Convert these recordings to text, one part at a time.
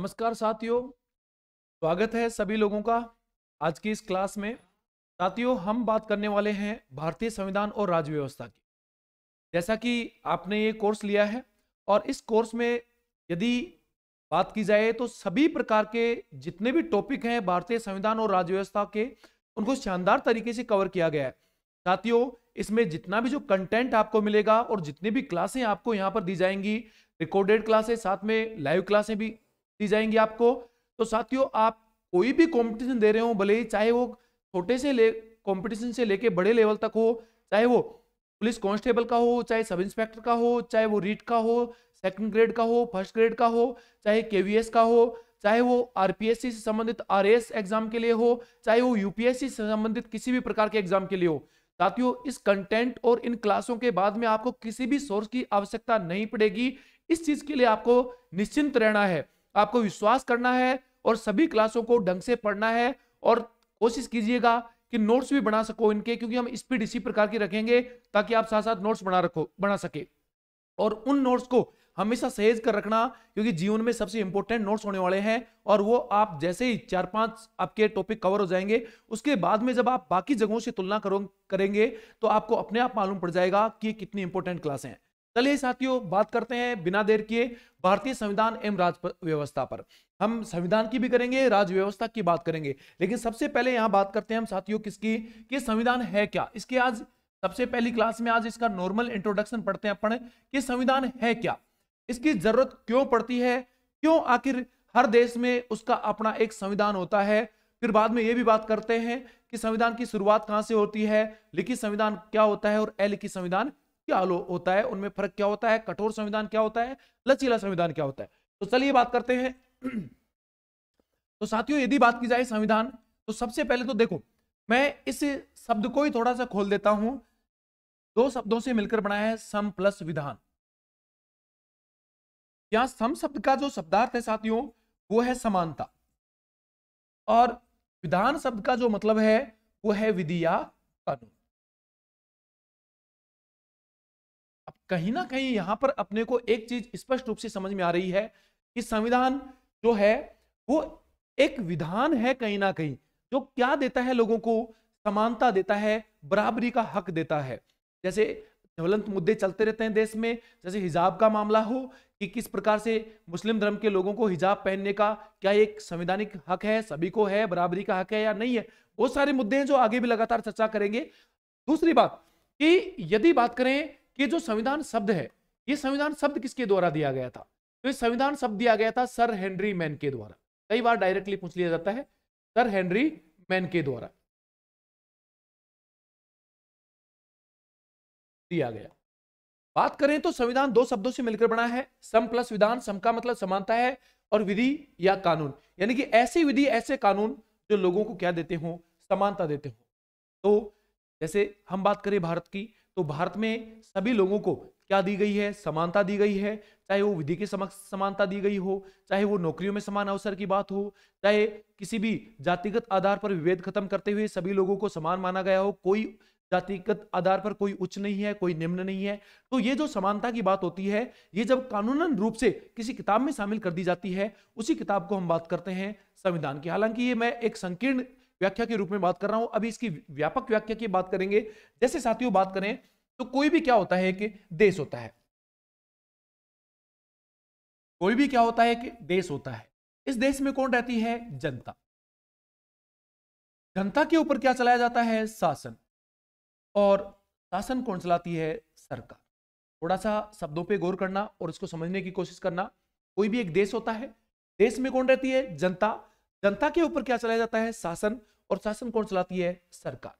नमस्कार साथियों स्वागत है सभी लोगों का आज की इस क्लास में साथियों हम बात करने वाले हैं भारतीय संविधान और राज्य व्यवस्था की जैसा कि आपने ये कोर्स लिया है और इस कोर्स में यदि बात की जाए तो सभी प्रकार के जितने भी टॉपिक हैं भारतीय संविधान और राज्य व्यवस्था के उनको शानदार तरीके से कवर किया गया है साथियों इसमें जितना भी जो कंटेंट आपको मिलेगा और जितनी भी क्लासें आपको यहाँ पर दी जाएंगी रिकॉर्डेड क्लासेस साथ में लाइव क्लासें भी दी जाएंगी आपको तो साथियों आप कोई भी कंपटीशन दे रहे हो भले ही चाहे वो छोटे से ले कॉम्पिटिशन से लेके बड़े लेवल तक हो चाहे वो पुलिस कांस्टेबल का हो चाहे सब इंस्पेक्टर का हो चाहे वो रीट का हो सेकंड ग्रेड का हो फर्स्ट ग्रेड का हो चाहे केवीएस का हो चाहे वो आरपीएससी से संबंधित आरएएस एग्जाम के लिए हो चाहे वो यूपीएससी से संबंधित किसी भी प्रकार के एग्जाम के लिए हो साथियों इस कंटेंट और इन क्लासों के बाद में आपको किसी भी सोर्स की आवश्यकता नहीं पड़ेगी इस चीज के लिए आपको निश्चिंत रहना है आपको विश्वास करना है और सभी क्लासों को ढंग से पढ़ना है और कोशिश कीजिएगा कि नोट्स भी बना सको इनके क्योंकि हम स्पीड इसी प्रकार की रखेंगे ताकि आप साथ साथ नोट्स बना रखो बना सके और उन नोट्स को हमेशा सहेज कर रखना क्योंकि जीवन में सबसे इंपॉर्टेंट नोट्स होने वाले हैं और वो आप जैसे ही चार पांच आपके टॉपिक कवर हो जाएंगे उसके बाद में जब आप बाकी जगहों से तुलना करो करेंगे तो आपको अपने आप मालूम पड़ जाएगा कि कितनी इंपॉर्टेंट क्लासें हैं चलिए साथियों बात करते हैं बिना देर किए भारतीय संविधान एवं राज व्यवस्था पर हम संविधान की भी करेंगे राज्य व्यवस्था की बात करेंगे लेकिन सबसे पहले यहाँ बात करते हैं हम साथियों किसकी कि संविधान है क्या इसके आज सबसे पहली क्लास में आज इसका नॉर्मल इंट्रोडक्शन पढ़ते हैं अपन कि संविधान है क्या इसकी जरूरत क्यों पड़ती है क्यों आखिर हर देश में उसका अपना एक संविधान होता है फिर बाद में ये भी बात करते हैं कि संविधान की शुरुआत कहां से होती है लिखित संविधान क्या होता है और अलिखित संविधान क्या होता है उनमें फर्क क्या होता है कठोर संविधान क्या होता है लचीला संविधान क्या होता है तो चलिए बात करते हैं तो साथियों यदि बात की जाए संविधान तो सबसे पहले तो देखो मैं इस शब्द को ही थोड़ा सा खोल देता हूं दो शब्दों से मिलकर बनाया है सम प्लस विधान यहां सम शब्द का जो शब्दार्थ है साथियों वो है समानता और विधान शब्द का जो मतलब है वो है विधि या कानून कहीं ना कहीं यहां पर अपने को एक चीज स्पष्ट रूप से समझ में आ रही है कि संविधान जो है वो एक विधान है कहीं ना कहीं जो क्या देता है लोगों को समानता देता है बराबरी का हक देता है जैसे ज्वलंत मुद्दे चलते रहते हैं देश में जैसे हिजाब का मामला हो कि किस प्रकार से मुस्लिम धर्म के लोगों को हिजाब पहनने का क्या एक संवैधानिक हक है सभी को है बराबरी का हक है या नहीं है वो सारे मुद्दे हैं जो आगे भी लगातार चर्चा करेंगे दूसरी बात कि यदि बात करें कि जो संविधान शब्द है ये संविधान शब्द किसके द्वारा दिया गया था तो ये संविधान शब्द दिया गया था सर हेनरी मैन के द्वारा कई बार डायरेक्टली पूछ लिया जाता है सर हेनरी मैन के द्वारा दिया गया बात करें तो संविधान दो शब्दों से मिलकर बना है सम प्लस विधान सम का मतलब समानता है और विधि या कानून यानी कि ऐसी विधि ऐसे कानून जो लोगों को क्या देते हो समानता देते हो तो जैसे हम बात करें भारत की तो भारत में सभी लोगों को क्या दी गई है समानता दी गई है चाहे वो विधि के समक्ष समानता दी गई हो चाहे वो नौकरियों में समान अवसर की बात हो चाहे किसी भी जातिगत आधार पर विभेद खत्म करते हुए सभी लोगों को समान माना गया हो कोई जातिगत आधार पर कोई उच्च नहीं है कोई निम्न नहीं है तो ये जो समानता की बात होती है ये जब कानूनन रूप से किसी किताब में शामिल कर दी जाती है उसी किताब को हम बात करते हैं संविधान की हालांकि ये मैं एक संकीर्ण व्याख्या के रूप में बात कर रहा हूं अभी इसकी व्यापक व्याख्या की बात करेंगे जैसे साथियों बात करें तो कोई भी क्या होता है कि देश होता है कोई भी क्या होता है कि देश होता है इस देश में कौन रहती है जनता जनता के ऊपर क्या चलाया जाता है शासन और शासन कौन चलाती है सरकार थोड़ा सा शब्दों पे गौर करना और इसको समझने की कोशिश करना कोई भी एक देश होता है देश में कौन रहती है जनता जनता के ऊपर क्या चलाया जाता है शासन और शासन कौन चलाती है सरकार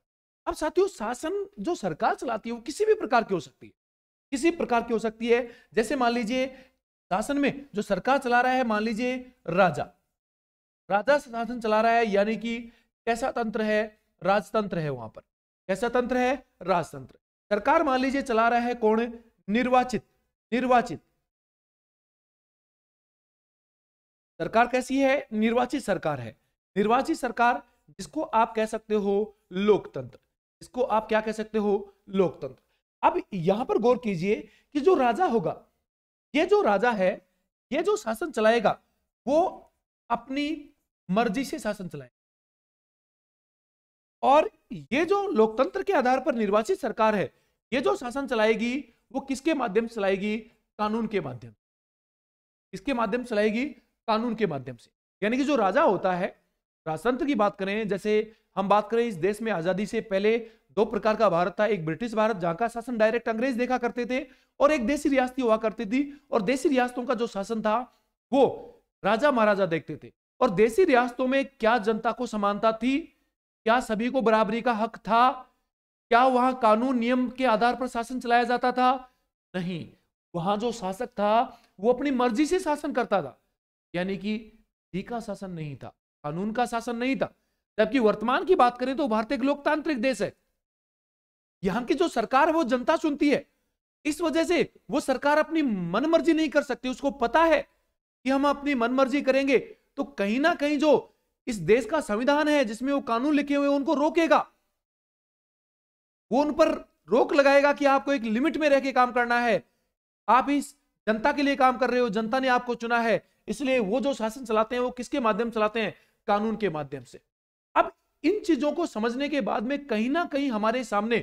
अब साथियों शासन जो सरकार चलाती है वो किसी भी प्रकार की हो सकती है किसी प्रकार की हो सकती है जैसे मान लीजिए शासन में जो सरकार चला रहा है मान लीजिए राजा राजा शासन चला रहा है यानी कि कैसा तंत्र है राजतंत्र है वहां पर कैसा तंत्र है राजतंत्र सरकार मान लीजिए चला रहा है कौन निर्वाचित निर्वाचित सरकार कैसी है निर्वाचित सरकार है निर्वाचित सरकार जिसको आप कह सकते हो लोकतंत्र इसको आप क्या कह सकते हो लोकतंत्र अब यहां पर गौर कीजिए कि जो राजा होगा ये जो राजा है ये जो शासन चलाएगा वो अपनी मर्जी से शासन चलाएगा और ये जो लोकतंत्र के आधार पर निर्वाचित सरकार है ये जो शासन चलाएगी वो किसके माध्यम से चलाएगी कानून के माध्यम किसके माध्यम से चलाएगी कानून के माध्यम से यानी कि जो राजा होता है राजतंत्र की बात करें जैसे हम बात करें इस देश में आजादी से पहले दो प्रकार का भारत था एक ब्रिटिश भारत जहां का शासन डायरेक्ट अंग्रेज देखा करते थे और एक देशी रियासती हुआ करती थी और देशी रियासतों का जो शासन था वो राजा महाराजा देखते थे और देशी रियासतों में क्या जनता को समानता थी क्या सभी को बराबरी का हक था क्या वहां कानून नियम के आधार पर शासन चलाया जाता था नहीं वहां जो शासक था वो अपनी मर्जी से शासन करता था यानी कि जी का शासन नहीं था कानून का शासन नहीं था जबकि वर्तमान की बात करें तो भारत एक लोकतांत्रिक देश है यहाँ की जो सरकार है वो जनता सुनती है इस वजह से वो सरकार अपनी मनमर्जी नहीं कर सकती उसको पता है कि हम अपनी मनमर्जी करेंगे तो कहीं ना कहीं जो इस देश का संविधान है जिसमें वो कानून लिखे हुए उनको रोकेगा वो उन पर रोक लगाएगा कि आपको एक लिमिट में रह के काम करना है आप इस जनता के लिए काम कर रहे हो जनता ने आपको चुना है इसलिए वो जो शासन चलाते हैं वो किसके माध्यम चलाते हैं कानून के माध्यम से अब इन चीजों को समझने के बाद में कहीं ना कहीं हमारे सामने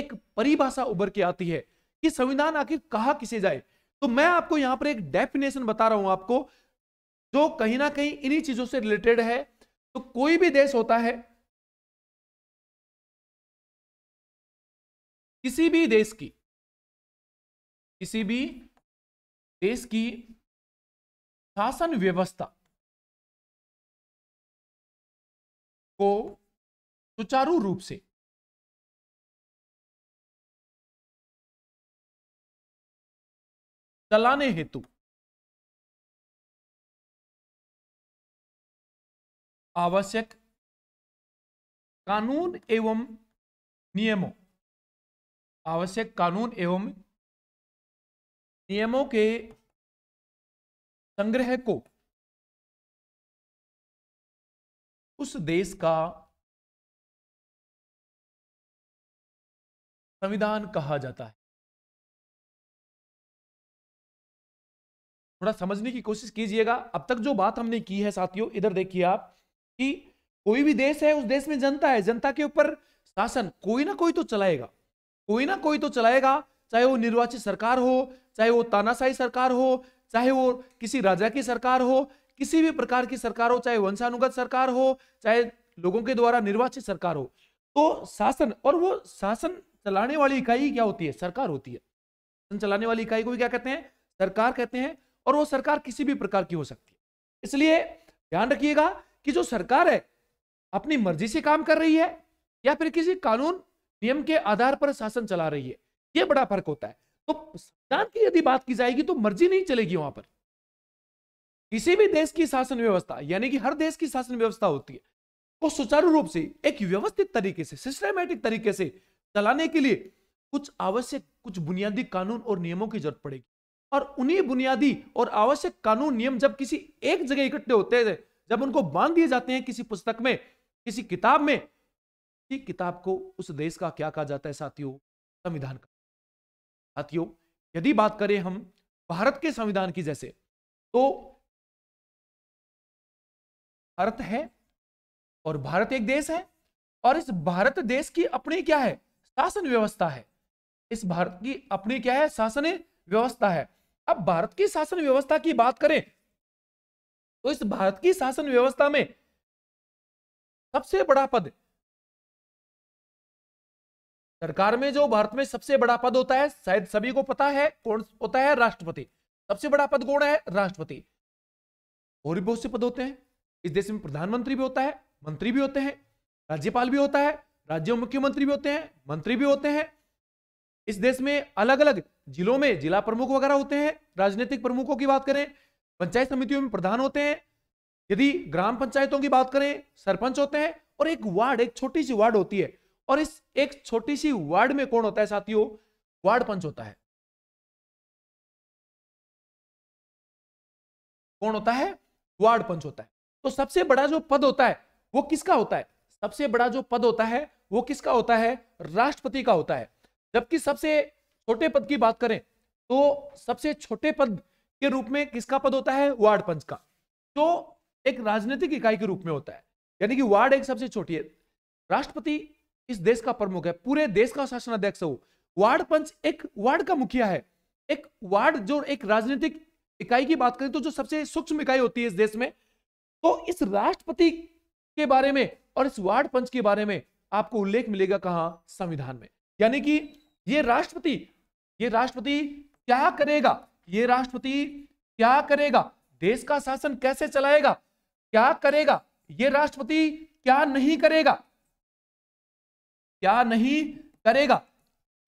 एक परिभाषा उभर के आती है कि संविधान आखिर कहा किसे जाए तो मैं आपको यहां पर एक डेफिनेशन बता रहा हूं आपको जो कहीं ना कहीं इन्हीं चीजों से रिलेटेड है तो कोई भी देश होता है किसी भी देश की किसी भी देश की शासन व्यवस्था को सुचारू रूप से चलाने हेतु आवश्यक कानून एवं नियमों आवश्यक कानून एवं नियमों के संग्रह को उस देश का संविधान कहा जाता है थोड़ा समझने की कोशिश कीजिएगा अब तक जो बात हमने की है साथियों इधर देखिए आप कि कोई भी देश है उस देश में जनता है जनता के ऊपर शासन कोई ना कोई तो चलाएगा कोई ना कोई तो चलाएगा चाहे वो निर्वाचित सरकार हो चाहे वो तानाशाही सरकार हो चाहे वो किसी राजा की सरकार हो किसी भी प्रकार की सरकार हो चाहे वंशानुगत सरकार हो चाहे लोगों के द्वारा निर्वाचित सरकार हो तो शासन और वो शासन चलाने वाली इकाई क्या होती है सरकार होती है शासन चलाने वाली इकाई को भी क्या कहते हैं सरकार कहते हैं और वो सरकार किसी भी प्रकार की हो सकती है इसलिए ध्यान रखिएगा कि जो सरकार है अपनी मर्जी से काम कर रही है या फिर किसी कानून नियम के आधार पर शासन चला रही है ये बड़ा फर्क होता है तो संविधान की यदि बात की जाएगी तो मर्जी नहीं चलेगी वहां पर किसी भी देश की शासन व्यवस्था यानी कि हर देश की शासन व्यवस्था होती है वो सुचारू रूप से एक व्यवस्थित तरीके से सिस्टमेटिक तरीके से चलाने के लिए कुछ आवश्यक कुछ बुनियादी कानून और नियमों की जरूरत पड़ेगी और उन्हीं बुनियादी और आवश्यक कानून नियम जब किसी एक जगह इकट्ठे होते हैं जब उनको बांध दिए जाते हैं किसी पुस्तक में किसी किताब में कि किताब को उस देश का क्या कहा जाता है साथियों संविधान का साथियों यदि बात करें हम भारत के संविधान की जैसे तो भारत है और भारत एक देश है और इस भारत देश की अपनी क्या है शासन व्यवस्था है इस भारत की अपनी क्या है शासन व्यवस्था है अब भारत की शासन व्यवस्था की बात करें तो इस भारत की शासन व्यवस्था में सबसे बड़ा पद सरकार में जो भारत में सबसे बड़ा पद होता है शायद सभी को पता है कौन होता है राष्ट्रपति सबसे बड़ा पद कौन है राष्ट्रपति और भी बहुत से पद होते हैं इस देश में प्रधानमंत्री भी होता है मंत्री भी होते हैं राज्यपाल भी होता है राज्य मुख्यमंत्री भी होते हैं मंत्री भी होते हैं इस देश में अलग अलग जिलों में जिला प्रमुख वगैरह होते हैं राजनीतिक प्रमुखों की बात करें पंचायत समितियों में प्रधान होते हैं यदि ग्राम पंचायतों की बात करें सरपंच होते हैं और एक वार्ड एक छोटी सी वार्ड होती है और इस एक छोटी सी वार्ड में कौन होता है साथियों वार्ड पंच होता है कौन होता है वार्ड पंच होता है तो सबसे बड़ा जो पद होता है वो किसका होता है सबसे बड़ा जो पद होता है वो किसका होता है राष्ट्रपति का होता है जबकि सबसे छोटे पद की बात करें तो सबसे छोटे पद के रूप में किसका पद होता है वार्ड पंच का जो एक राजनीतिक इकाई के रूप में होता है यानी कि वार्ड एक सबसे छोटी है राष्ट्रपति इस देश का प्रमुख है पूरे देश का शासन अध्यक्ष हो वार्ड पंच एक वार्ड का मुखिया है एक वार्ड जो एक राजनीतिक इकाई की बात करें तो जो सबसे सूक्ष्म इकाई होती है इस देश में तो इस राष्ट्रपति के बारे में और इस वार्ड पंच के बारे में आपको उल्लेख मिलेगा कहा संविधान में यानी कि ये राष्ट्रपति ये राष्ट्रपति क्या करेगा ये राष्ट्रपति क्या करेगा देश का शासन कैसे चलाएगा क्या करेगा ये राष्ट्रपति क्या नहीं करेगा क्या नहीं करेगा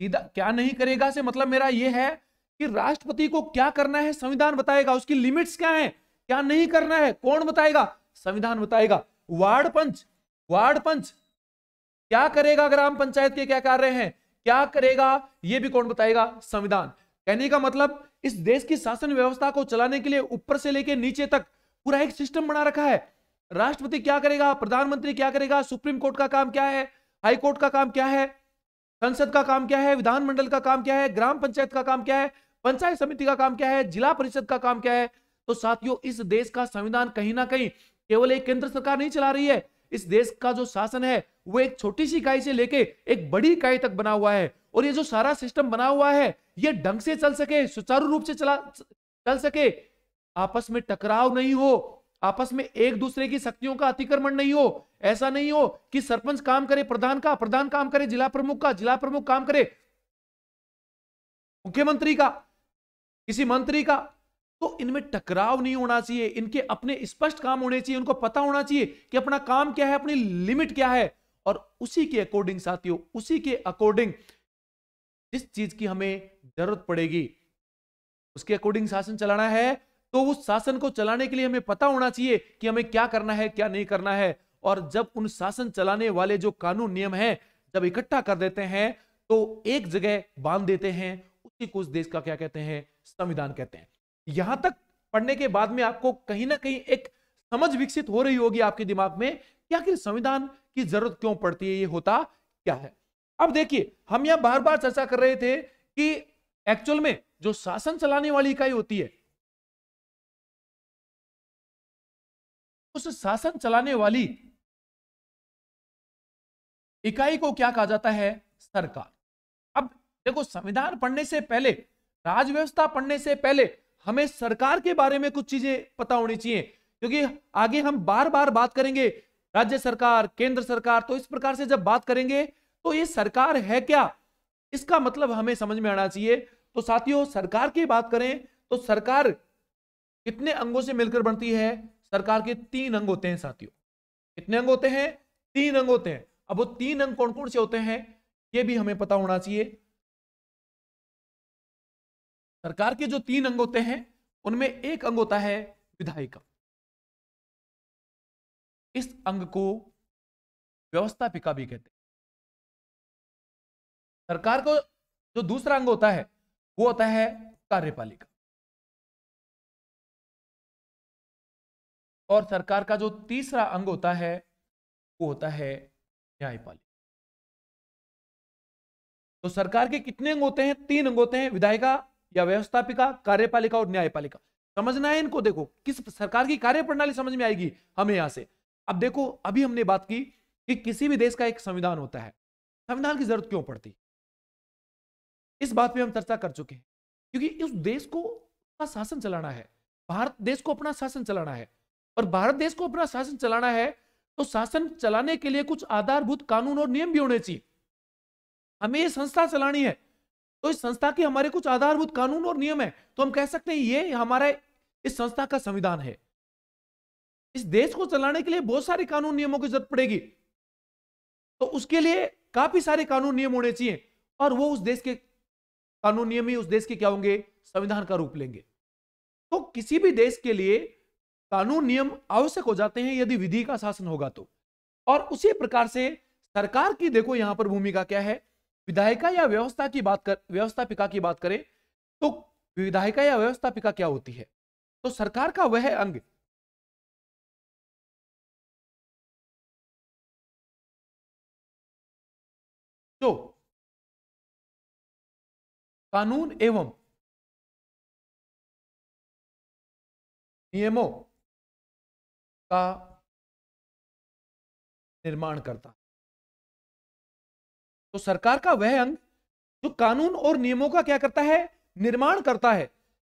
क्या नहीं करेगा से मतलब मेरा यह है कि राष्ट्रपति को क्या करना है संविधान बताएगा उसकी लिमिट्स क्या हैं क्या नहीं करना है कौन बताएगा संविधान बताएगा वार्ड पंच वार्ड पंच क्या करेगा ग्राम पंचायत के क्या कार्य हैं क्या करेगा यह भी कौन बताएगा संविधान कहने का मतलब इस देश की शासन व्यवस्था को चलाने के लिए ऊपर से लेकर नीचे तक पूरा एक सिस्टम बना रखा है राष्ट्रपति क्या करेगा प्रधानमंत्री क्या करेगा सुप्रीम कोर्ट का काम क्या है हाई कोर्ट का काम क्या है संसद का काम क्या है विधानमंडल का काम क्या है ग्राम पंचायत का काम क्या है पंचायत समिति का काम क्या है जिला परिषद का काम क्या है तो साथियों इस देश का संविधान कहीं ना कहीं केवल एक केंद्र सरकार नहीं चला रही है इस देश का जो शासन है वो एक छोटी सी इकाई से लेके एक बड़ी इकाई तक बना हुआ है और ये जो सारा सिस्टम बना हुआ है ये ढंग से चल सके सुचारू रूप से चला चल सके आपस में टकराव नहीं हो आपस में एक दूसरे की शक्तियों का अतिक्रमण नहीं हो ऐसा नहीं हो कि सरपंच काम करे प्रधान का प्रधान काम करे जिला प्रमुख का जिला प्रमुख काम करे मुख्यमंत्री का किसी मंत्री का तो इनमें टकराव नहीं होना चाहिए इनके अपने स्पष्ट काम होने चाहिए उनको पता होना चाहिए कि अपना काम क्या है अपनी लिमिट क्या है और उसी के अकॉर्डिंग साथियों उसी के अकॉर्डिंग जिस चीज की हमें जरूरत पड़ेगी उसके अकॉर्डिंग शासन चलाना है तो उस शासन को चलाने के लिए हमें पता होना चाहिए कि हमें क्या करना है क्या नहीं करना है और जब उन शासन चलाने वाले जो कानून नियम है जब इकट्ठा कर देते हैं तो एक जगह बांध देते हैं उसी को उस देश का क्या कहते हैं संविधान कहते हैं यहां तक पढ़ने के बाद में आपको कहीं ना कहीं एक समझ विकसित हो रही होगी आपके दिमाग में कि आखिर संविधान की जरूरत क्यों पड़ती है ये होता क्या है अब देखिए हम यहां बार बार चर्चा कर रहे थे कि एक्चुअल में जो शासन चलाने वाली इकाई होती है उस शासन चलाने वाली इकाई को क्या कहा जाता है सरकार अब देखो संविधान पढ़ने से पहले राज व्यवस्था पढ़ने से पहले हमें सरकार के बारे में कुछ चीजें पता होनी चाहिए क्योंकि आगे हम बार बार बात करेंगे राज्य सरकार केंद्र सरकार तो इस प्रकार से जब बात करेंगे तो ये सरकार है क्या इसका मतलब हमें समझ में आना चाहिए तो साथियों सरकार की बात करें तो सरकार कितने अंगों से मिलकर बनती है सरकार के तीन अंग होते हैं साथियों कितने अंग होते हैं तीन अंग होते हैं अब वो तीन अंग कौन कौन से होते हैं ये भी हमें पता होना चाहिए सरकार के जो तीन अंग होते हैं उनमें एक अंग होता है विधायिका इस अंग को व्यवस्थापिका भी कहते हैं सरकार को जो दूसरा अंग होता है वो होता है कार्यपालिका और सरकार का जो तीसरा अंग होता है वो होता है न्यायपालिका तो सरकार के कितने अंग होते हैं तीन अंग होते हैं विधायिका या व्यवस्थापिका कार्यपालिका और न्यायपालिका समझना है इनको देखो किस सरकार की कार्य प्रणाली समझ में आएगी हमें यहां से अब देखो अभी हमने बात की कि किसी भी देश का एक संविधान होता है संविधान की जरूरत क्यों पड़ती इस बात पे हम चर्चा कर चुके हैं क्योंकि उस देश को अपना शासन चलाना है भारत देश को अपना शासन चलाना है और भारत देश को अपना शासन चलाना है तो शासन चलाने के लिए कुछ आधारभूत कानून और नियम भी होने चाहिए हमें ये संस्था चलानी है तो इस संस्था के हमारे कुछ आधारभूत कानून और नियम है तो हम कह सकते हैं ये हमारा इस संस्था का संविधान है इस देश को चलाने के लिए बहुत सारे कानून नियमों की जरूरत पड़ेगी तो उसके लिए काफी सारे कानून नियम होने चाहिए और वो उस देश के कानून नियम ही उस देश के क्या होंगे संविधान का रूप लेंगे तो किसी भी देश के लिए कानून नियम आवश्यक हो जाते हैं यदि विधि का शासन होगा तो और उसी प्रकार से सरकार की देखो यहां पर भूमिका क्या है विधायिका या व्यवस्था की बात कर व्यवस्थापिका की बात करें तो विधायिका या व्यवस्थापिका क्या होती है तो सरकार का वह अंग तो कानून एवं नियमों का निर्माण करता तो सरकार का वह अंग जो कानून और नियमों का क्या करता है निर्माण करता है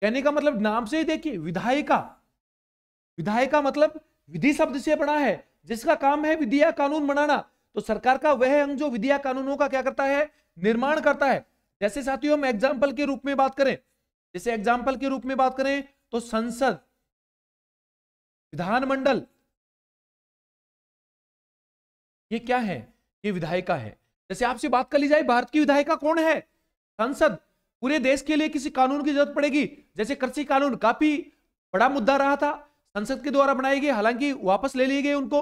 कहने का मतलब नाम से ही देखिए विधायिका विधायिका मतलब विधि शब्द से बना है जिसका काम है विधिया कानून बनाना तो सरकार का वह अंग जो विधिया कानूनों का क्या करता है निर्माण करता है जैसे साथियों हम एग्जाम्पल के रूप में बात करें जैसे एग्जाम्पल के रूप में बात करें तो संसद विधानमंडल ये क्या है ये विधायिका है जैसे आपसे बात कर ली जाए भारत की विधायिका कौन है संसद पूरे देश के लिए किसी कानून की जरूरत पड़ेगी जैसे कृषि कानून काफी बड़ा मुद्दा रहा था संसद के द्वारा बनाई गई हालांकि वापस ले लिए गए उनको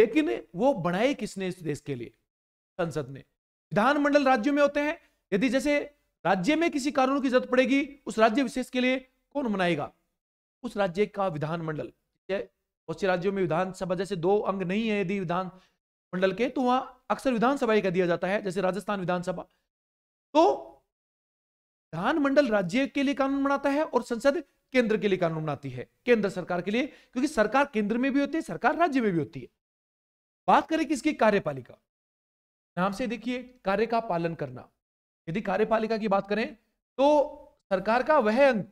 लेकिन वो बनाए किसने इस देश के लिए संसद ने विधानमंडल राज्यों में होते हैं यदि जैसे राज्य में किसी कानून की जरूरत पड़ेगी उस राज्य विशेष के लिए कौन बनाएगा उस राज्य का विधानमंडल बहुत से राज्यों में विधानसभा जैसे दो अंग नहीं है यदि विधान मंडल के तो वहां अक्सर विधानसभा ही का दिया जाता है जैसे राजस्थान विधानसभा तो मंडल राज्य के लिए कानून बनाता है और संसद केंद्र के लिए कानून बनाती है केंद्र सरकार के लिए क्योंकि सरकार केंद्र में भी होती है सरकार राज्य में भी होती है बात करें किसकी कार्यपालिका नाम से देखिए कार्य का पालन करना यदि कार्यपालिका की बात करें तो सरकार का वह अंग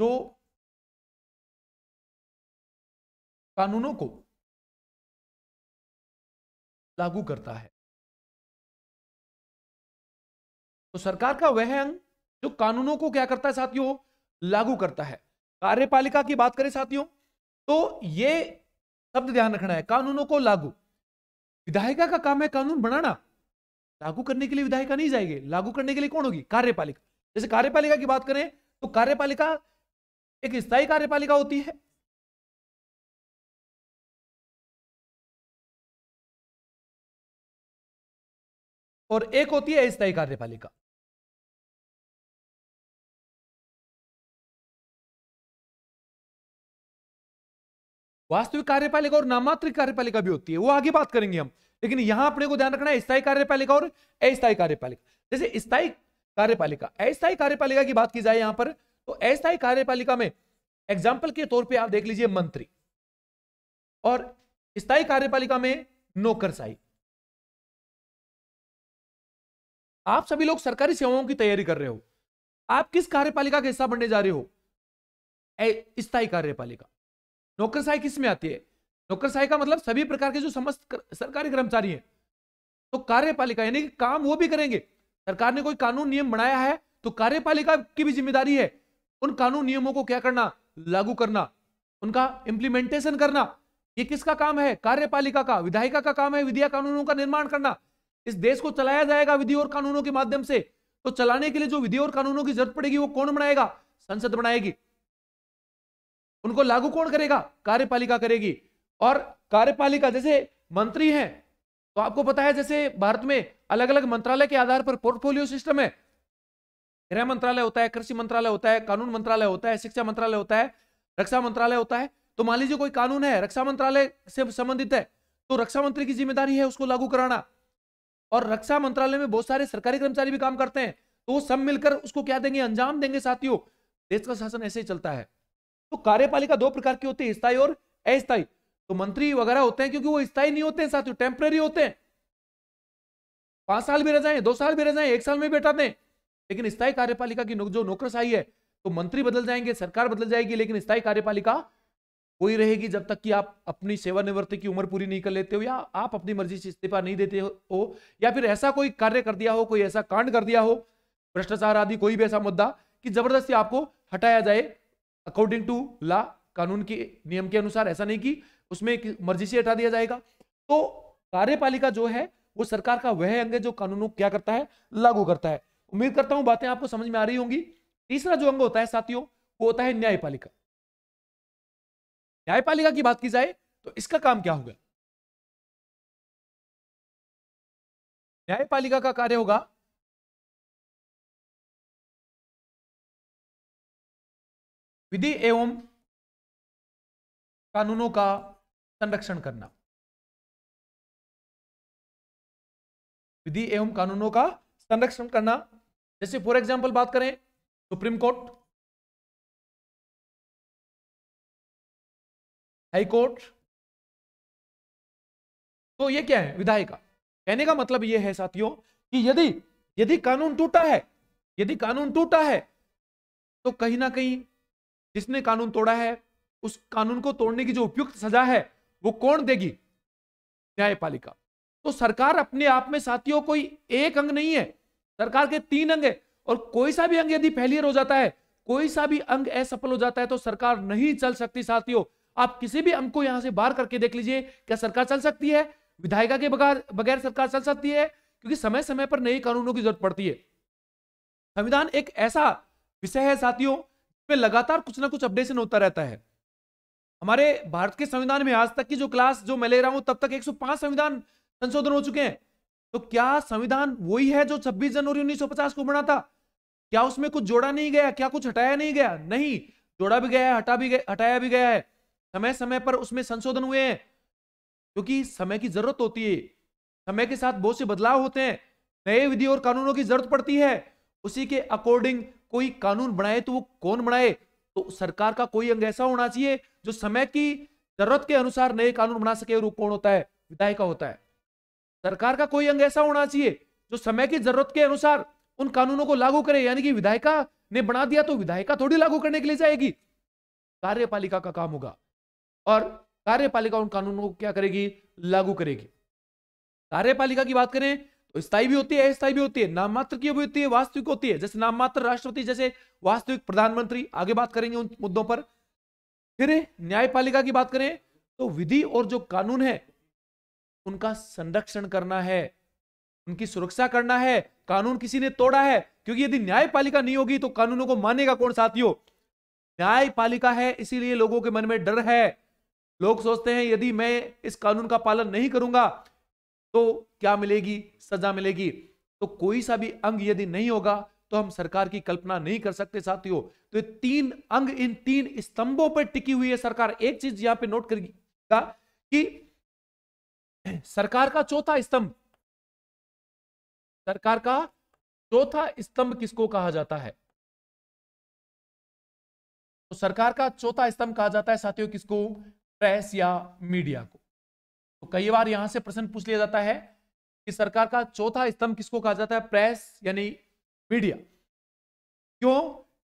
जो तो कानूनों को लागू करता है तो सरकार का वह अंग जो कानूनों को क्या करता है साथियों लागू करता है कार्यपालिका की बात करें साथियों तो ये शब्द ध्यान रखना है कानूनों को लागू विधायिका का काम है कानून बनाना लागू करने के लिए विधायिका नहीं जाएगी लागू करने के लिए कौन होगी कार्यपालिका जैसे कार्यपालिका की बात करें तो कार्यपालिका एक स्थायी कार्यपालिका होती है और एक होती है स्थायी कार्यपालिका वास्तविक कार्यपालिका और नामात्रिक कार्यपालिका भी होती है वो आगे बात करेंगे हम लेकिन यहां अपने को ध्यान रखना है स्थायी कार्यपालिका और अस्थायी कार्यपालिका जैसे स्थायी कार्यपालिका अस्थायी कार्यपालिका की बात की जाए यहां पर तो ही कार्यपालिका में एग्जाम्पल के तौर पर आप देख लीजिए मंत्री और स्थायी कार्यपालिका में नौकरशाही आप सभी लोग सरकारी सेवाओं की तैयारी कर रहे हो आप किस कार्यपालिका का हिस्सा बनने जा रहे हो स्थायी कार्यपालिका नौकरशाही किस में आती है नौकरशाही का मतलब सभी प्रकार के जो समस्त सरकारी कर्मचारी हैं तो कार्यपालिका यानी कि काम वो भी करेंगे सरकार ने कोई कानून नियम बनाया है तो कार्यपालिका की भी जिम्मेदारी है उन कानून नियमों को क्या करना लागू करना उनका इंप्लीमेंटेशन करना ये किसका काम है कार्यपालिका का विधायिका का काम है विधिया कानूनों का निर्माण करना इस देश को चलाया जाएगा विधि और कानूनों के माध्यम से तो चलाने के लिए जो विधि और कानूनों की जरूरत पड़ेगी वो कौन बनाएगा संसद बनाएगी उनको लागू कौन करेगा कार्यपालिका करेगी और कार्यपालिका जैसे मंत्री हैं तो आपको पता है जैसे भारत में अलग अलग मंत्रालय के आधार पर पोर्टफोलियो सिस्टम है गृह मंत्रालय होता है कृषि मंत्रालय होता है कानून मंत्रालय होता है शिक्षा मंत्रालय होता है रक्षा मंत्रालय होता है तो मान लीजिए कोई कानून है रक्षा मंत्रालय से संबंधित है तो रक्षा मंत्री की जिम्मेदारी है उसको लागू कराना और रक्षा मंत्रालय में बहुत सारे सरकारी कर्मचारी भी काम करते हैं तो वो सब मिलकर उसको क्या देंगे अंजाम देंगे साथियों देश का शासन ऐसे ही चलता है तो कार्यपालिका दो प्रकार की होती है स्थायी और अस्थायी तो मंत्री वगैरह होते हैं क्योंकि वो स्थायी नहीं होते हैं साथियों टेम्प्रेरी होते हैं पांच साल भी रह जाए दो साल भी रह जाए एक साल में बैठा दें लेकिन स्थायी कार्यपालिका की जो नौकरशाही है तो मंत्री बदल जाएंगे सरकार बदल जाएगी लेकिन स्थायी कार्यपालिका कोई रहेगी जब तक कि आप अपनी सेवानिवृत्ति की उम्र पूरी नहीं कर लेते हो या आप अपनी मर्जी से इस्तीफा नहीं देते हो या फिर ऐसा कोई कार्य कर दिया हो कोई ऐसा कांड कर दिया हो भ्रष्टाचार आदि कोई भी ऐसा मुद्दा कि जबरदस्ती आपको हटाया जाए अकॉर्डिंग टू लॉ कानून के नियम के अनुसार ऐसा नहीं कि उसमें मर्जी से हटा दिया जाएगा तो कार्यपालिका जो है वो सरकार का वह अंग है जो कानूनों क्या करता है लागू करता है उम्मीद करता हूं बातें आपको समझ में आ रही होंगी तीसरा जो अंग होता है साथियों वो होता है न्यायपालिका न्यायपालिका की बात की जाए तो इसका काम क्या होगा न्यायपालिका का कार्य होगा विधि एवं कानूनों का संरक्षण करना विधि एवं कानूनों का संरक्षण करना जैसे फॉर एग्जाम्पल बात करें सुप्रीम कोर्ट हाई कोर्ट तो ये क्या है विधायिका कहने का मतलब ये है साथियों कि यदि यदि कानून टूटा है यदि कानून टूटा है तो कहीं ना कहीं जिसने कानून तोड़ा है उस कानून को तोड़ने की जो उपयुक्त सजा है वो कौन देगी न्यायपालिका तो सरकार अपने आप में साथियों कोई एक अंग नहीं है सरकार के तीन अंग है और कोई सा भी अंग यदि फेलियर हो जाता है कोई सा भी अंग असफल हो जाता है तो सरकार नहीं चल सकती साथियों आप किसी भी अंग को यहां से बाहर करके देख लीजिए क्या सरकार चल सकती है विधायिका के बगैर सरकार चल सकती है क्योंकि समय समय पर नए कानूनों की जरूरत पड़ती है संविधान एक ऐसा विषय है साथियों जिसमें लगातार कुछ ना कुछ अपडेशन होता रहता है हमारे भारत के संविधान में आज तक की जो क्लास जो मैं ले रहा हूं तब तक 105 संविधान संशोधन हो चुके हैं तो क्या संविधान वही है जो 26 जनवरी 1950 को बना था क्या उसमें कुछ जोड़ा नहीं गया क्या कुछ हटाया नहीं गया नहीं जोड़ा भी गया है हटा भी गया हटाया भी गया है समय समय पर उसमें संशोधन हुए हैं क्योंकि समय की जरूरत होती है समय के साथ बहुत से बदलाव होते हैं नए विधि और कानूनों की जरूरत पड़ती है उसी के अकॉर्डिंग कोई कानून बनाए तो वो कौन बनाए तो सरकार का कोई अंग ऐसा होना चाहिए जो समय की जरूरत के अनुसार नए कानून बना सके और वो कौन होता है विधायिका होता है सरकार का कोई अंग ऐसा होना चाहिए जो समय की जरूरत के अनुसार उन कानूनों को लागू करे यानी कि विधायिका ने बना दिया तो विधायिका थोड़ी लागू करने के लिए जाएगी कार्यपालिका का काम होगा और कार्यपालिका उन कानूनों को क्या करेगी लागू करेगी कार्यपालिका की बात करें तो स्थायी भी होती है अस्थायी भी होती है नाममात्र की भी होती है वास्तविक होती है जैसे नाममात्र राष्ट्रपति जैसे वास्तविक प्रधानमंत्री आगे बात करेंगे उन मुद्दों पर फिर न्यायपालिका की बात करें तो विधि और जो कानून है उनका संरक्षण करना है उनकी सुरक्षा करना है कानून किसी ने तोड़ा है क्योंकि यदि न्यायपालिका नहीं होगी तो कानूनों को मानेगा कौन साथियों न्यायपालिका है इसीलिए लोगों के मन में डर है लोग सोचते हैं यदि मैं इस कानून का पालन नहीं करूंगा तो क्या मिलेगी सजा मिलेगी तो कोई सा भी अंग यदि नहीं होगा तो हम सरकार की कल्पना नहीं कर सकते साथियों तो ये तीन अंग इन तीन स्तंभों पर टिकी हुई है सरकार एक चीज यहां पे नोट करिएगा कि सरकार का चौथा स्तंभ सरकार का चौथा स्तंभ किसको कहा जाता है तो सरकार का चौथा स्तंभ कहा जाता है साथियों किसको प्रेस या मीडिया को तो कई बार यहां से प्रश्न पूछ लिया जाता है कि सरकार का चौथा स्तंभ किसको कहा जाता है प्रेस यानी मीडिया क्यों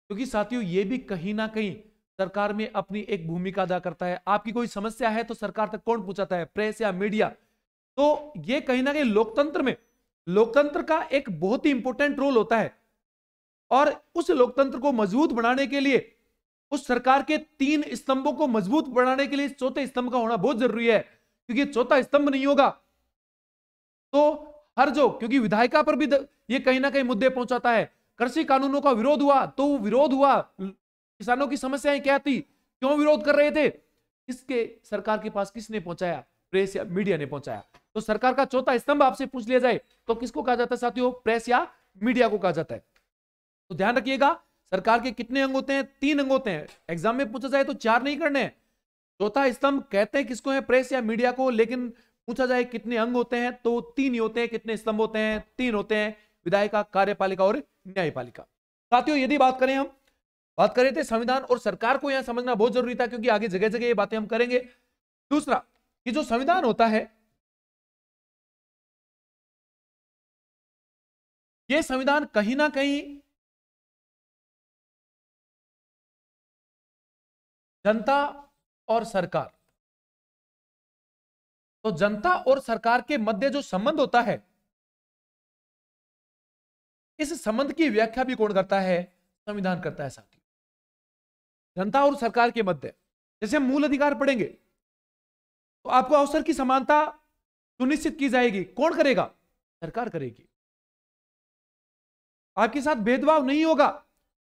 क्योंकि साथियों ये भी कहीं ना कहीं सरकार में अपनी एक भूमिका अदा करता है आपकी कोई समस्या है तो सरकार तक कौन पूछाता है प्रेस या मीडिया तो ये कहीं ना कहीं लोकतंत्र में लोकतंत्र का एक बहुत ही इंपॉर्टेंट रोल होता है और उस लोकतंत्र को मजबूत बनाने के लिए उस सरकार के तीन स्तंभों को मजबूत बनाने के लिए चौथे स्तंभ का होना बहुत जरूरी है क्योंकि चौथा स्तंभ नहीं होगा तो हर जो क्योंकि विधायिका पर भी ये कहीं ना कहीं मुद्दे पहुंचाता है कृषि कानूनों का विरोध हुआ तो विरोध हुआ किसानों की समस्याएं क्या थी क्यों विरोध कर रहे थे इसके सरकार के पास किसने पहुंचाया प्रेस या मीडिया ने पहुंचाया तो सरकार का चौथा स्तंभ आपसे पूछ लिया जाए तो किसको कहा जाता है साथियों प्रेस या मीडिया को कहा जाता है तो ध्यान रखिएगा सरकार के कितने अंग होते हैं तीन अंग होते हैं एग्जाम में पूछा जाए तो चार नहीं करने चौथा स्तंभ कहते हैं किसको है प्रेस या मीडिया को लेकिन पूछा जाए कितने अंग होते हैं तो तीन ही होते हैं कितने स्तंभ होते हैं तीन होते हैं विधायिका कार्यपालिका और न्यायपालिका साथियों यदि बात करें हम बात कर रहे थे संविधान और सरकार को यहां समझना बहुत जरूरी था क्योंकि आगे जगह जगह ये बातें हम करेंगे दूसरा कि जो संविधान होता है ये संविधान कहीं ना कहीं जनता और सरकार तो जनता और सरकार के मध्य जो संबंध होता है इस संबंध की व्याख्या भी कौन करता है संविधान करता है साथियों जनता और सरकार के मध्य जैसे हम मूल अधिकार पढ़ेंगे तो आपको अवसर की समानता सुनिश्चित की जाएगी कौन करेगा सरकार करेगी आपके साथ भेदभाव नहीं होगा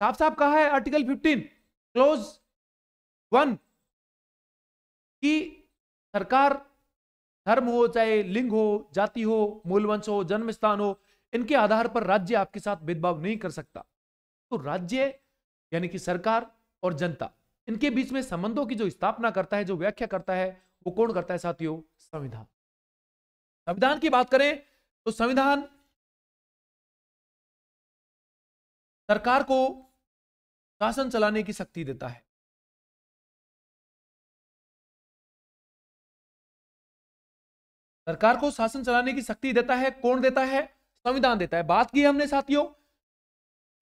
साफ साफ कहा है आर्टिकल 15 क्लोज वन कि सरकार धर्म हो चाहे लिंग हो जाति हो मूलवंश हो जन्म स्थान हो इनके आधार पर राज्य आपके साथ भेदभाव नहीं कर सकता तो राज्य यानी कि सरकार और जनता इनके बीच में संबंधों की जो स्थापना करता है जो व्याख्या करता है वो कौन करता है साथियों संविधान संविधान की बात करें तो संविधान सरकार को शासन चलाने की शक्ति देता है सरकार को शासन चलाने की शक्ति देता है कौन देता है संविधान देता है बात की हमने साथियों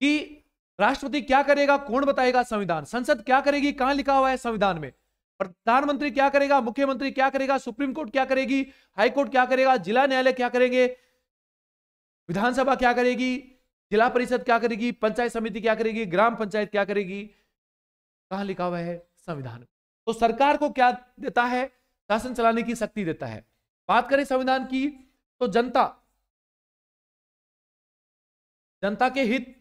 कि राष्ट्रपति क्या करेगा कौन बताएगा संविधान संसद क्या करेगी कहां लिखा हुआ है संविधान में प्रधानमंत्री क्या करेगा मुख्यमंत्री क्या करेगा सुप्रीम कोर्ट क्या करेगी हाईकोर्ट क्या करेगा जिला न्यायालय क्या करेंगे विधानसभा क्या करेगी जिला परिषद क्या करेगी पंचायत समिति क्या करेगी ग्राम पंचायत क्या करेगी कहां लिखा हुआ है संविधान तो सरकार को क्या देता है शासन चलाने की शक्ति देता है बात करें संविधान की तो जनता जनता के हित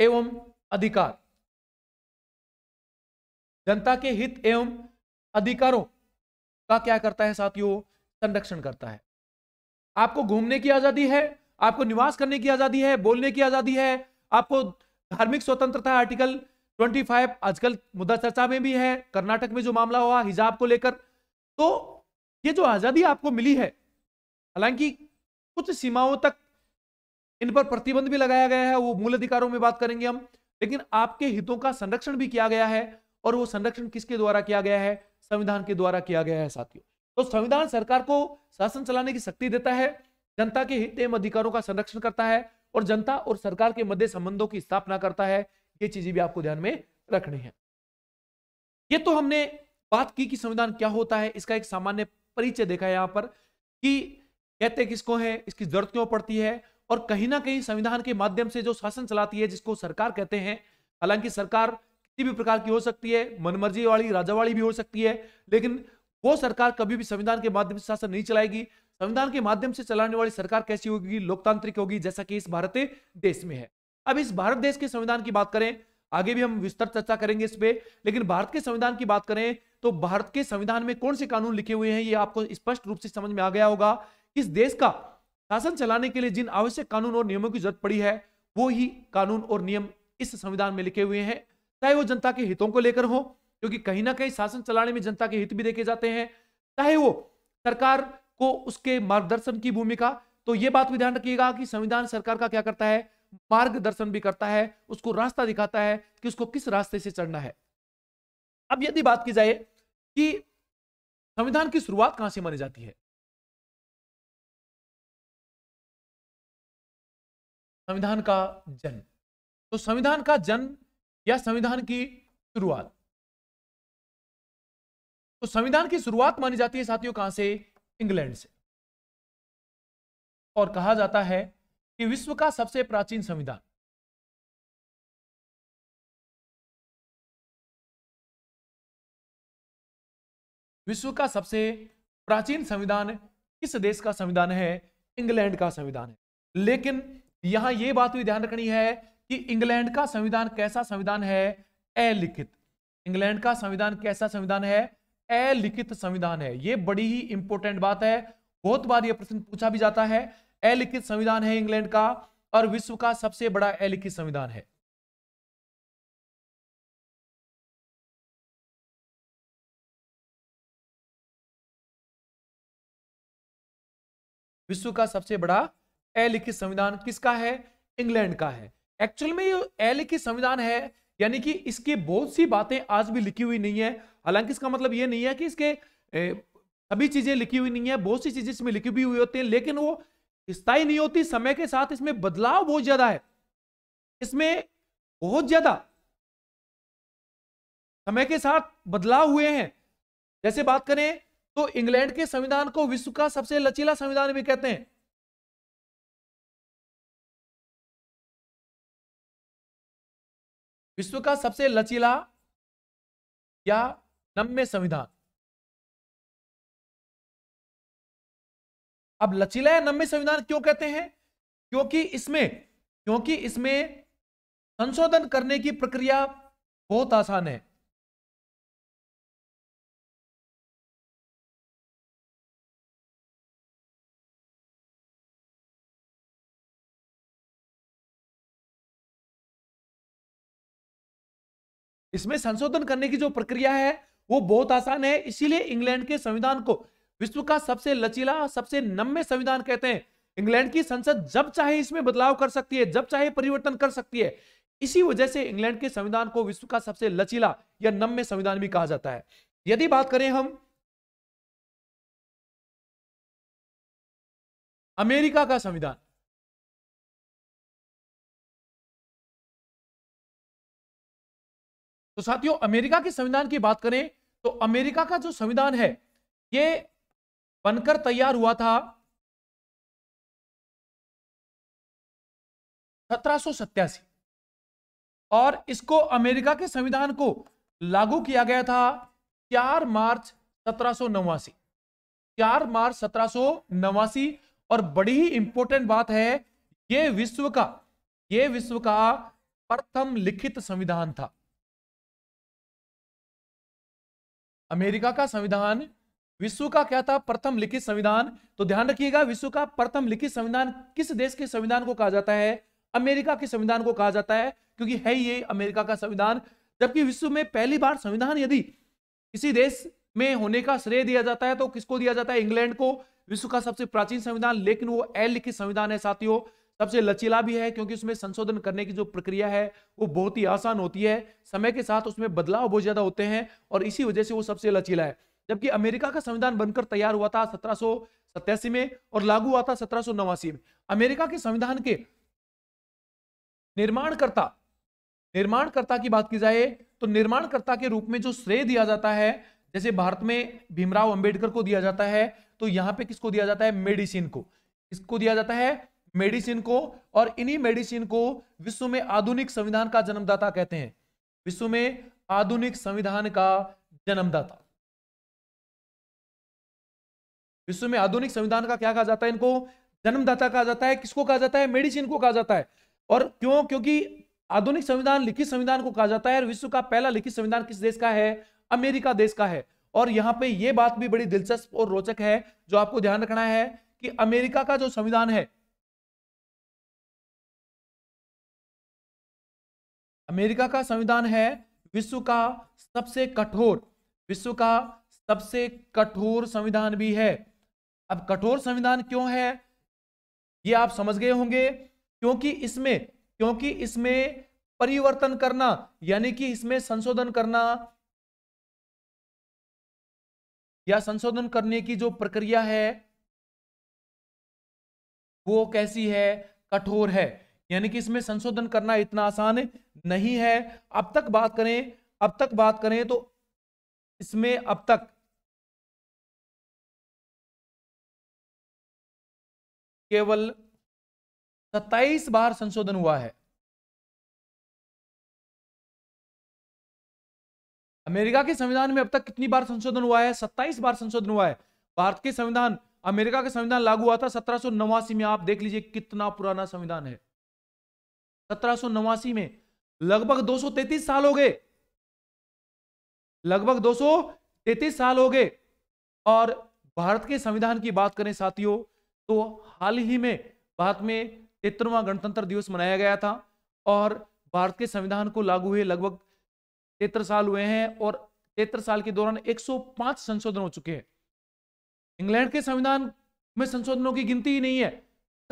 एवं अधिकार जनता के हित एवं अधिकारों का क्या करता है साथियों संरक्षण करता है आपको घूमने की आजादी है आपको निवास करने की आजादी है बोलने की आजादी है आपको धार्मिक स्वतंत्रता आर्टिकल 25 आजकल मुद्दा चर्चा में भी है कर्नाटक में जो मामला हुआ हिजाब को लेकर तो ये जो आजादी आपको मिली है हालांकि कुछ सीमाओं तक इन पर प्रतिबंध भी लगाया गया है वो मूल अधिकारों में बात करेंगे हम लेकिन आपके हितों का संरक्षण भी किया गया है और वो संरक्षण किसके द्वारा किया गया है संविधान के द्वारा किया गया है साथियों तो संविधान सरकार को शासन चलाने की शक्ति देता है जनता के हित एवं अधिकारों का संरक्षण करता है और जनता और सरकार के मध्य संबंधों की स्थापना करता है ये चीजें भी आपको ध्यान में रखनी है ये तो हमने बात की कि संविधान क्या होता है इसका एक सामान्य परिचय देखा है यहाँ पर कि कहते किसको है इसकी जरूरत क्यों पड़ती है और कहीं ना कहीं संविधान के माध्यम से जो शासन चलाती है जिसको सरकार कहते हैं हालांकि सरकार किसी भी प्रकार की हो सकती है मनमर्जी वाली राजा वाली भी हो सकती है लेकिन वो सरकार कभी भी संविधान के माध्यम से शासन नहीं चलाएगी संविधान के माध्यम से चलाने वाली सरकार कैसी होगी लोकतांत्रिक होगी जैसा कि इस भारत देश में है अब इस भारत देश के संविधान की बात करें आगे भी हम विस्तृत चर्चा करेंगे इस पर लेकिन भारत के संविधान की बात करें तो भारत के संविधान में कौन से कानून लिखे हुए हैं ये आपको स्पष्ट रूप से समझ में आ गया होगा इस देश का शासन चलाने के लिए जिन आवश्यक कानून और नियमों की जरूरत पड़ी है वो ही कानून और नियम इस संविधान में लिखे हुए हैं चाहे वो जनता के हितों को लेकर हो क्योंकि कहीं ना कहीं शासन चलाने में जनता के हित भी देखे जाते हैं चाहे वो सरकार को उसके मार्गदर्शन की भूमिका तो ये बात भी ध्यान रखिएगा कि संविधान सरकार का क्या करता है मार्गदर्शन भी करता है उसको रास्ता दिखाता है कि उसको किस रास्ते से चढ़ना है अब यदि बात की जाए कि संविधान की शुरुआत कहां से मानी जाती है संविधान का जन्म तो संविधान का जन्म या संविधान की शुरुआत तो संविधान की शुरुआत मानी जाती है साथियों कहां से इंग्लैंड से और कहा जाता है कि विश्व का सबसे प्राचीन संविधान विश्व का सबसे प्राचीन संविधान किस देश का संविधान है इंग्लैंड का संविधान है लेकिन यहां यह बात भी ध्यान रखनी है कि इंग्लैंड का संविधान कैसा संविधान है अलिखित इंग्लैंड का संविधान कैसा संविधान है अलिखित संविधान है यह बड़ी ही इंपॉर्टेंट बात है बहुत बार यह प्रश्न पूछा भी जाता है अलिखित संविधान है इंग्लैंड का और विश्व का सबसे बड़ा अलिखित संविधान है विश्व का सबसे बड़ा अलिखित संविधान किसका है इंग्लैंड का है एक्चुअल में ये अलिखित संविधान है यानी कि इसकी बहुत सी बातें आज भी लिखी हुई नहीं है हालांकि इसका मतलब ये नहीं है कि इसके सभी चीजें लिखी हुई नहीं है बहुत सी चीजें इसमें लिखी भी हुई होती हैं लेकिन वो स्थायी नहीं होती समय के साथ इसमें बदलाव बहुत ज्यादा है इसमें बहुत ज्यादा समय के साथ बदलाव हुए हैं जैसे बात करें तो इंग्लैंड के संविधान को विश्व का सबसे लचीला संविधान भी कहते हैं विश्व का सबसे लचीला या नम्य संविधान अब लचीला या नम्य संविधान क्यों कहते हैं क्योंकि इसमें क्योंकि इसमें संशोधन करने की प्रक्रिया बहुत आसान है इसमें संशोधन करने की जो प्रक्रिया है वो बहुत आसान है इसीलिए इंग्लैंड के संविधान को विश्व का सबसे लचीला सबसे नम्य संविधान कहते हैं इंग्लैंड की संसद जब चाहे इसमें बदलाव कर सकती है जब चाहे परिवर्तन कर सकती है इसी वजह से इंग्लैंड के संविधान को विश्व का सबसे लचीला या नम्य संविधान भी कहा जाता है यदि बात करें हम अमेरिका का संविधान तो साथियों अमेरिका के संविधान की बात करें तो अमेरिका का जो संविधान है ये बनकर तैयार हुआ था सत्रह और इसको अमेरिका के संविधान को लागू किया गया था 4 मार्च सत्रह चार मार्च सत्रह और बड़ी ही इंपॉर्टेंट बात है ये विश्व का ये विश्व का प्रथम लिखित संविधान था अमेरिका का संविधान विश्व का क्या था प्रथम लिखित संविधान तो ध्यान रखिएगा विश्व का प्रथम लिखित संविधान किस देश के संविधान को कहा जाता है अमेरिका के संविधान को कहा जाता है क्योंकि है ये अमेरिका का संविधान जबकि विश्व में पहली बार संविधान यदि किसी देश में होने का श्रेय दिया जाता है तो किसको दिया जाता है इंग्लैंड को विश्व का सबसे प्राचीन संविधान लेकिन वो अलिखित संविधान है साथियों सबसे लचीला भी है क्योंकि उसमें संशोधन करने की जो प्रक्रिया है वो बहुत ही आसान होती है समय के साथ उसमें बदलाव बहुत ज्यादा होते हैं और इसी वजह से वो सबसे लचीला है जबकि अमेरिका का संविधान बनकर तैयार हुआ था सत्रह में और लागू हुआ था सत्रह में अमेरिका के संविधान के निर्माणकर्ता निर्माणकर्ता की बात की जाए तो निर्माणकर्ता के रूप में जो श्रेय दिया जाता है जैसे भारत में भीमराव अंबेडकर को दिया जाता है तो यहां पे किसको दिया जाता है मेडिसिन को किसको दिया जाता है मेडिसिन को और इन्हीं मेडिसिन को विश्व में आधुनिक संविधान का जन्मदाता कहते हैं विश्व में आधुनिक संविधान का जन्मदाता विश्व में आधुनिक संविधान का क्या कहा जाता है इनको जन्मदाता कहा जाता है किसको कहा जाता है मेडिसिन को कहा जाता है और क्यों क्योंकि आधुनिक संविधान लिखित संविधान को कहा जाता है और विश्व का पहला लिखित संविधान किस देश का है अमेरिका देश का है और यहां पे ये बात भी बड़ी दिलचस्प और रोचक है जो आपको ध्यान रखना है कि अमेरिका का जो संविधान है अमेरिका का संविधान है विश्व का सबसे कठोर विश्व का सबसे कठोर संविधान भी है अब कठोर संविधान क्यों है ये आप समझ गए होंगे क्योंकि इसमें क्योंकि इसमें परिवर्तन करना यानी कि इसमें संशोधन करना या संशोधन करने की जो प्रक्रिया है वो कैसी है कठोर है यानी कि इसमें संशोधन करना इतना आसान नहीं है अब तक बात करें अब तक बात करें तो इसमें अब तक केवल 27 बार संशोधन हुआ है अमेरिका के संविधान में अब तक कितनी बार संशोधन हुआ है 27 बार संशोधन हुआ है भारत के संविधान अमेरिका का संविधान लागू हुआ था सत्रह में आप देख लीजिए कितना पुराना संविधान है सत्रह में लगभग 233 साल हो गए लगभग 233 साल हो गए और भारत के संविधान की बात करें साथियों तो हाल ही में भारत में तेतरवा गणतंत्र दिवस मनाया गया था और भारत के संविधान को लागू हुए लगभग तेतर साल हुए हैं और तेतर साल के दौरान 105 संशोधन हो चुके हैं इंग्लैंड के संविधान में संशोधनों की गिनती ही नहीं है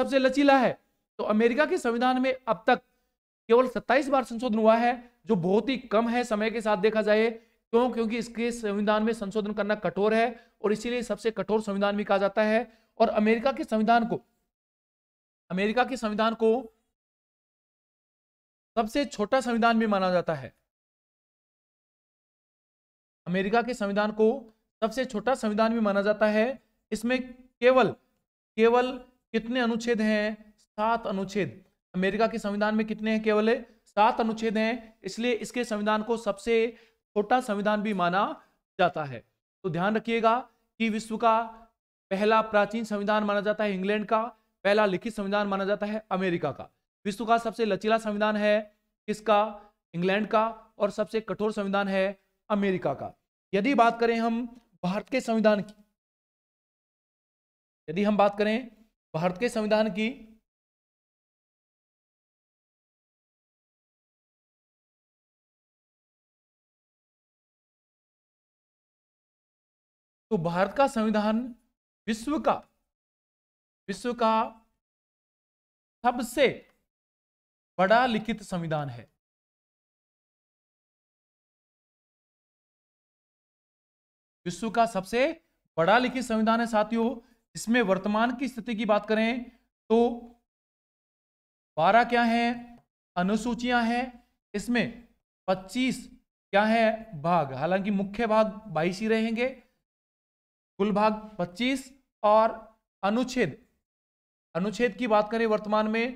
सबसे लचीला है तो अमेरिका के संविधान में अब तक केवल 27 बार संशोधन हुआ है जो बहुत ही कम है समय के साथ देखा जाए क्यों क्योंकि इसके संविधान में संशोधन करना कठोर है और इसीलिए सबसे कठोर संविधान भी कहा जाता है और अमेरिका के संविधान को अमेरिका के संविधान को सबसे छोटा संविधान भी माना जाता है अमेरिका के संविधान को सबसे छोटा संविधान भी माना जाता है इसमें केवल केवल कितने अनुच्छेद हैं सात अनुच्छेद अमेरिका के संविधान में कितने हैं केवल सात अनुच्छेद हैं इसलिए इसके संविधान को सबसे छोटा संविधान भी माना जाता है तो ध्यान रखिएगा कि विश्व का पहला प्राचीन संविधान माना जाता है इंग्लैंड का पहला लिखित संविधान माना जाता है अमेरिका का विश्व का सबसे लचीला संविधान है किसका इंग्लैंड का और सबसे कठोर संविधान है अमेरिका का यदि बात करें हम भारत के संविधान की यदि हम बात करें भारत के संविधान की तो भारत का संविधान विश्व का विश्व का सबसे बड़ा लिखित संविधान है विश्व का सबसे बड़ा लिखित संविधान है साथियों इसमें वर्तमान की स्थिति की बात करें तो बारह क्या है अनुसूचियां हैं इसमें पच्चीस क्या है भाग हालांकि मुख्य भाग बाईस ही रहेंगे कुल भाग 25 और अनुच्छेद अनुच्छेद की बात करें वर्तमान में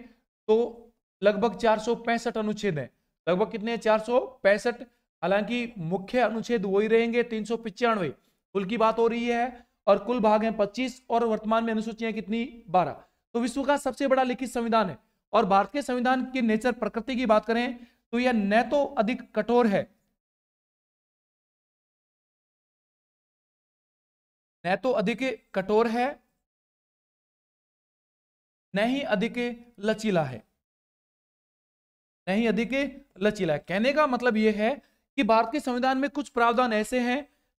तो लगभग चार अनुच्छेद हैं लगभग कितने चार हालांकि मुख्य अनुच्छेद वही रहेंगे तीन कुल की बात हो रही है और कुल भाग है 25 और वर्तमान में अनुसूचियां कितनी 12 तो विश्व का सबसे बड़ा लिखित संविधान है और भारत के संविधान के नेचर प्रकृति की बात करें तो यह न तो अधिक कठोर है न तो अधिक कठोर है न ही अधिक लचीला है न ही अधिक लचीला है कहने का मतलब यह है कि भारत के संविधान में कुछ प्रावधान ऐसे हैं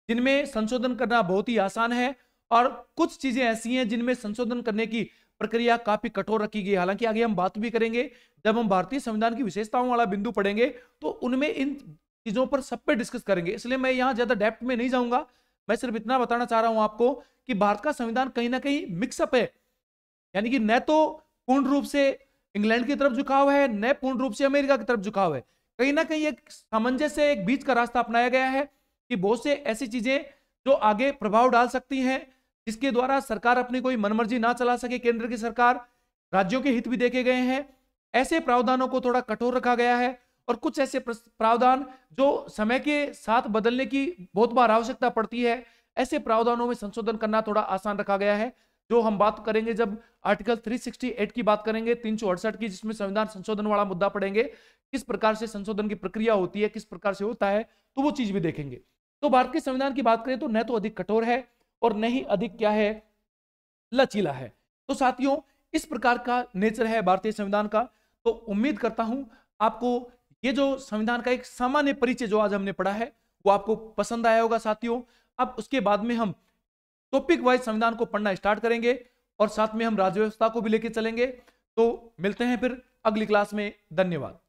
जिनमें संशोधन करना बहुत ही आसान है और कुछ चीजें ऐसी हैं जिनमें संशोधन करने की प्रक्रिया काफी कठोर रखी गई हालांकि आगे हम बात भी करेंगे जब हम भारतीय संविधान की विशेषताओं वाला बिंदु पढ़ेंगे तो उनमें इन चीजों पर सब पे डिस्कस करेंगे इसलिए मैं यहां ज्यादा डेप्थ में नहीं जाऊंगा मैं सिर्फ इतना बताना चाह रहा हूं आपको कि भारत का संविधान कहीं ना कहीं मिक्सअप है यानी कि न तो पूर्ण रूप से इंग्लैंड की तरफ झुकाव है न पूर्ण रूप से अमेरिका की तरफ झुकाव है कहीं ना कहीं एक सामंजस्य एक बीच का रास्ता अपनाया गया है कि बहुत से ऐसी चीजें जो आगे प्रभाव डाल सकती हैं जिसके द्वारा सरकार अपनी कोई मनमर्जी ना चला सके केंद्र की सरकार राज्यों के हित भी देखे गए हैं ऐसे प्रावधानों को थोड़ा कठोर रखा गया है और कुछ ऐसे प्रावधान जो समय के साथ बदलने की बहुत बार आवश्यकता पड़ती है ऐसे प्रावधानों में संशोधन करना थोड़ा आसान रखा गया है जो हम बात करेंगे जब आर्टिकल 368 की बात करेंगे तीन की जिसमें संविधान संशोधन वाला मुद्दा पड़ेंगे किस प्रकार से संशोधन की प्रक्रिया होती है किस प्रकार से होता है तो वो चीज भी देखेंगे तो भारतीय संविधान की बात करें तो न तो अधिक कठोर है और न ही अधिक क्या है लचीला है तो साथियों इस प्रकार का नेचर है भारतीय संविधान का तो उम्मीद करता हूं आपको ये जो संविधान का एक सामान्य परिचय जो आज हमने पढ़ा है वो आपको पसंद आया होगा साथियों अब उसके बाद में हम टॉपिक वाइज संविधान को पढ़ना स्टार्ट करेंगे और साथ में हम राज्य व्यवस्था को भी लेके चलेंगे तो मिलते हैं फिर अगली क्लास में धन्यवाद